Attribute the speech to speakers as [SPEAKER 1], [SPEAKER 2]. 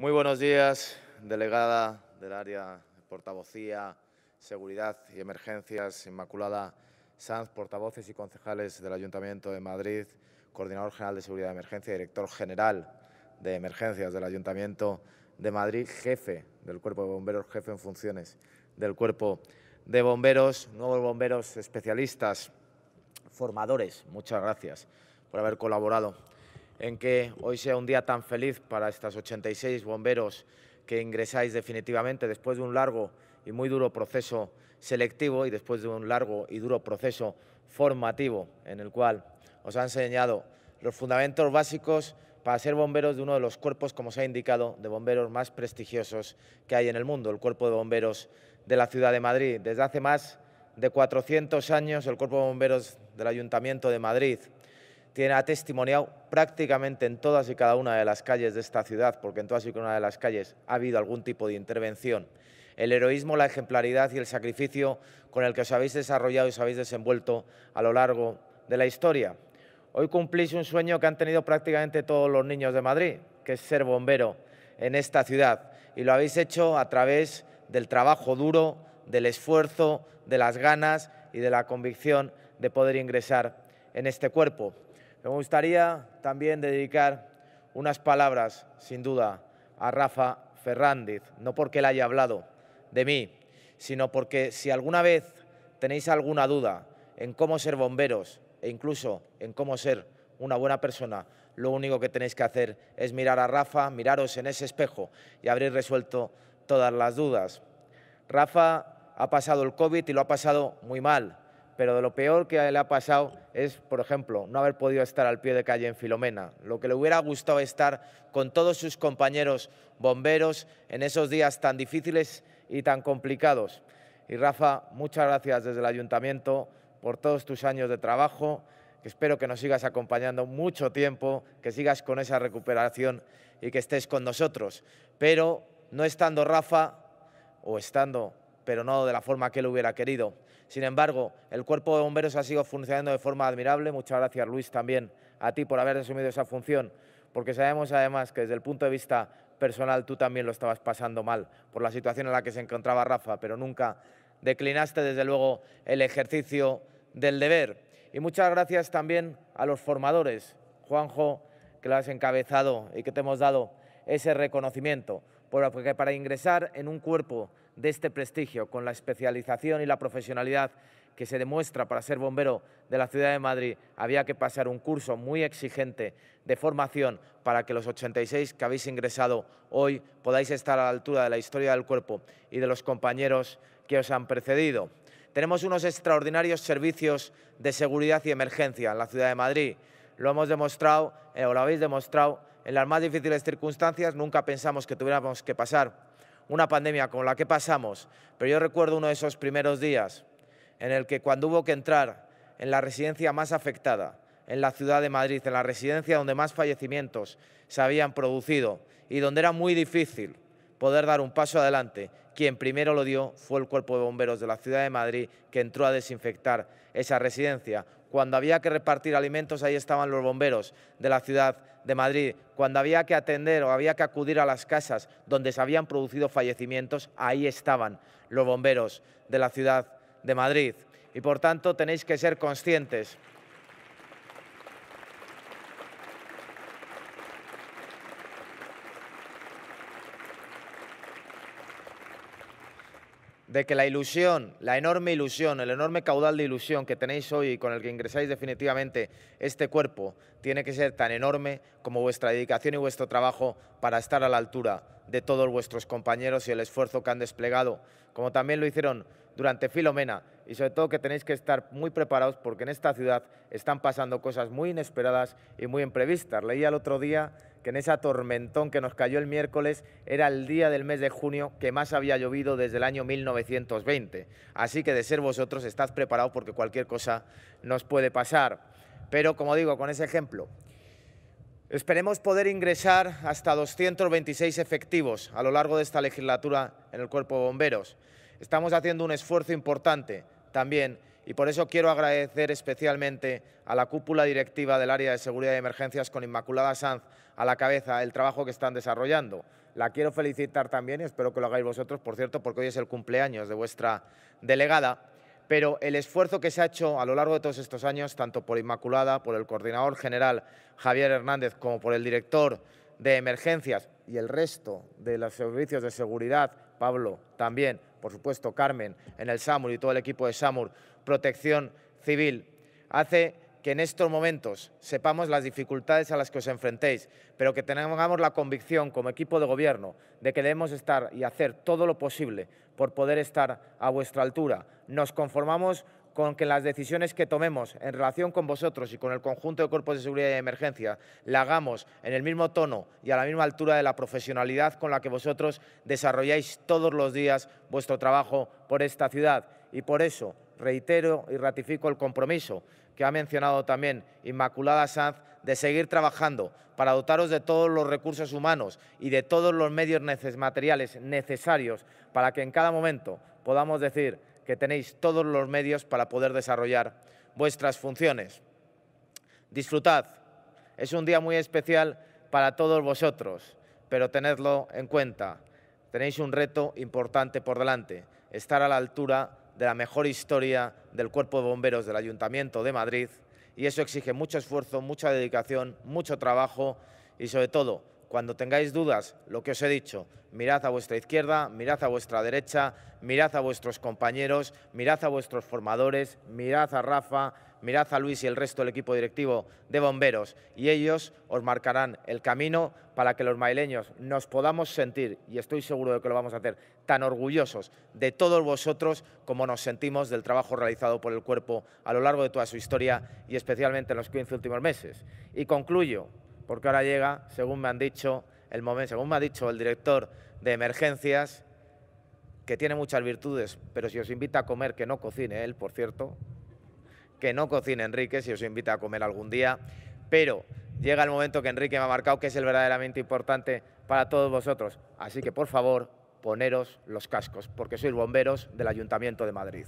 [SPEAKER 1] Muy buenos días, delegada del área de portavocía, seguridad y emergencias, Inmaculada Sanz, portavoces y concejales del Ayuntamiento de Madrid, coordinador general de seguridad y emergencia, director general de emergencias del Ayuntamiento de Madrid, jefe del Cuerpo de Bomberos, jefe en funciones del Cuerpo de Bomberos, nuevos bomberos especialistas, formadores, muchas gracias por haber colaborado en que hoy sea un día tan feliz para estas 86 bomberos que ingresáis definitivamente después de un largo y muy duro proceso selectivo y después de un largo y duro proceso formativo en el cual os han enseñado los fundamentos básicos para ser bomberos de uno de los cuerpos, como se ha indicado, de bomberos más prestigiosos que hay en el mundo, el Cuerpo de Bomberos de la Ciudad de Madrid. Desde hace más de 400 años, el Cuerpo de Bomberos del Ayuntamiento de Madrid ha testimoniado prácticamente en todas y cada una de las calles de esta ciudad, porque en todas y cada una de las calles ha habido algún tipo de intervención. El heroísmo, la ejemplaridad y el sacrificio con el que os habéis desarrollado y os habéis desenvuelto a lo largo de la historia. Hoy cumplís un sueño que han tenido prácticamente todos los niños de Madrid, que es ser bombero en esta ciudad. Y lo habéis hecho a través del trabajo duro, del esfuerzo, de las ganas y de la convicción de poder ingresar en este cuerpo. Me gustaría también dedicar unas palabras, sin duda, a Rafa Ferrandiz, no porque él haya hablado de mí, sino porque si alguna vez tenéis alguna duda en cómo ser bomberos e incluso en cómo ser una buena persona, lo único que tenéis que hacer es mirar a Rafa, miraros en ese espejo y habréis resuelto todas las dudas. Rafa ha pasado el COVID y lo ha pasado muy mal pero de lo peor que le ha pasado es, por ejemplo, no haber podido estar al pie de calle en Filomena. Lo que le hubiera gustado estar con todos sus compañeros bomberos en esos días tan difíciles y tan complicados. Y Rafa, muchas gracias desde el ayuntamiento por todos tus años de trabajo. Espero que nos sigas acompañando mucho tiempo, que sigas con esa recuperación y que estés con nosotros. Pero no estando Rafa, o estando, pero no de la forma que él hubiera querido, sin embargo, el cuerpo de bomberos ha sido funcionando de forma admirable. Muchas gracias, Luis, también a ti por haber asumido esa función, porque sabemos además que desde el punto de vista personal tú también lo estabas pasando mal por la situación en la que se encontraba Rafa, pero nunca declinaste desde luego el ejercicio del deber. Y muchas gracias también a los formadores, Juanjo, que lo has encabezado y que te hemos dado ese reconocimiento porque pues para ingresar en un cuerpo de este prestigio, con la especialización y la profesionalidad que se demuestra para ser bombero de la ciudad de Madrid, había que pasar un curso muy exigente de formación para que los 86 que habéis ingresado hoy podáis estar a la altura de la historia del cuerpo y de los compañeros que os han precedido. Tenemos unos extraordinarios servicios de seguridad y emergencia en la ciudad de Madrid. Lo hemos demostrado, eh, o lo habéis demostrado, en las más difíciles circunstancias. Nunca pensamos que tuviéramos que pasar una pandemia como la que pasamos, pero yo recuerdo uno de esos primeros días en el que cuando hubo que entrar en la residencia más afectada, en la ciudad de Madrid, en la residencia donde más fallecimientos se habían producido y donde era muy difícil poder dar un paso adelante, quien primero lo dio fue el Cuerpo de Bomberos de la ciudad de Madrid, que entró a desinfectar esa residencia. Cuando había que repartir alimentos, ahí estaban los bomberos de la ciudad de Madrid. Cuando había que atender o había que acudir a las casas donde se habían producido fallecimientos, ahí estaban los bomberos de la ciudad de Madrid. Y por tanto tenéis que ser conscientes de que la ilusión, la enorme ilusión, el enorme caudal de ilusión que tenéis hoy y con el que ingresáis definitivamente este cuerpo, tiene que ser tan enorme como vuestra dedicación y vuestro trabajo para estar a la altura de todos vuestros compañeros y el esfuerzo que han desplegado, como también lo hicieron durante Filomena y sobre todo que tenéis que estar muy preparados porque en esta ciudad están pasando cosas muy inesperadas y muy imprevistas. Leía el otro día que en ese tormentón que nos cayó el miércoles era el día del mes de junio que más había llovido desde el año 1920. Así que de ser vosotros estad preparados porque cualquier cosa nos puede pasar. Pero como digo, con ese ejemplo, Esperemos poder ingresar hasta 226 efectivos a lo largo de esta legislatura en el Cuerpo de Bomberos estamos haciendo un esfuerzo importante también y por eso quiero agradecer especialmente a la cúpula directiva del área de seguridad y emergencias con Inmaculada Sanz a la cabeza el trabajo que están desarrollando. La quiero felicitar también, y espero que lo hagáis vosotros, por cierto, porque hoy es el cumpleaños de vuestra delegada, pero el esfuerzo que se ha hecho a lo largo de todos estos años, tanto por Inmaculada, por el coordinador general Javier Hernández, como por el director de emergencias y el resto de los servicios de seguridad, Pablo también, por supuesto Carmen en el SAMUR y todo el equipo de SAMUR, protección civil, hace que en estos momentos sepamos las dificultades a las que os enfrentéis, pero que tengamos la convicción como equipo de gobierno de que debemos estar y hacer todo lo posible por poder estar a vuestra altura. Nos conformamos con que las decisiones que tomemos en relación con vosotros y con el conjunto de cuerpos de seguridad y de emergencia la hagamos en el mismo tono y a la misma altura de la profesionalidad con la que vosotros desarrolláis todos los días vuestro trabajo por esta ciudad. Y por eso reitero y ratifico el compromiso que ha mencionado también Inmaculada Sanz de seguir trabajando para dotaros de todos los recursos humanos y de todos los medios materiales necesarios para que en cada momento podamos decir que tenéis todos los medios para poder desarrollar vuestras funciones. Disfrutad, es un día muy especial para todos vosotros, pero tenedlo en cuenta, tenéis un reto importante por delante, estar a la altura de la mejor historia del Cuerpo de Bomberos del Ayuntamiento de Madrid y eso exige mucho esfuerzo, mucha dedicación, mucho trabajo y sobre todo cuando tengáis dudas, lo que os he dicho, mirad a vuestra izquierda, mirad a vuestra derecha, mirad a vuestros compañeros, mirad a vuestros formadores, mirad a Rafa, mirad a Luis y el resto del equipo directivo de bomberos y ellos os marcarán el camino para que los maileños nos podamos sentir, y estoy seguro de que lo vamos a hacer, tan orgullosos de todos vosotros como nos sentimos del trabajo realizado por el cuerpo a lo largo de toda su historia y especialmente en los 15 últimos meses. Y concluyo porque ahora llega, según me han dicho, el momento, según me ha dicho el director de emergencias, que tiene muchas virtudes, pero si os invita a comer, que no cocine él, por cierto, que no cocine Enrique, si os invita a comer algún día, pero llega el momento que Enrique me ha marcado, que es el verdaderamente importante para todos vosotros. Así que, por favor, poneros los cascos, porque sois bomberos del Ayuntamiento de Madrid.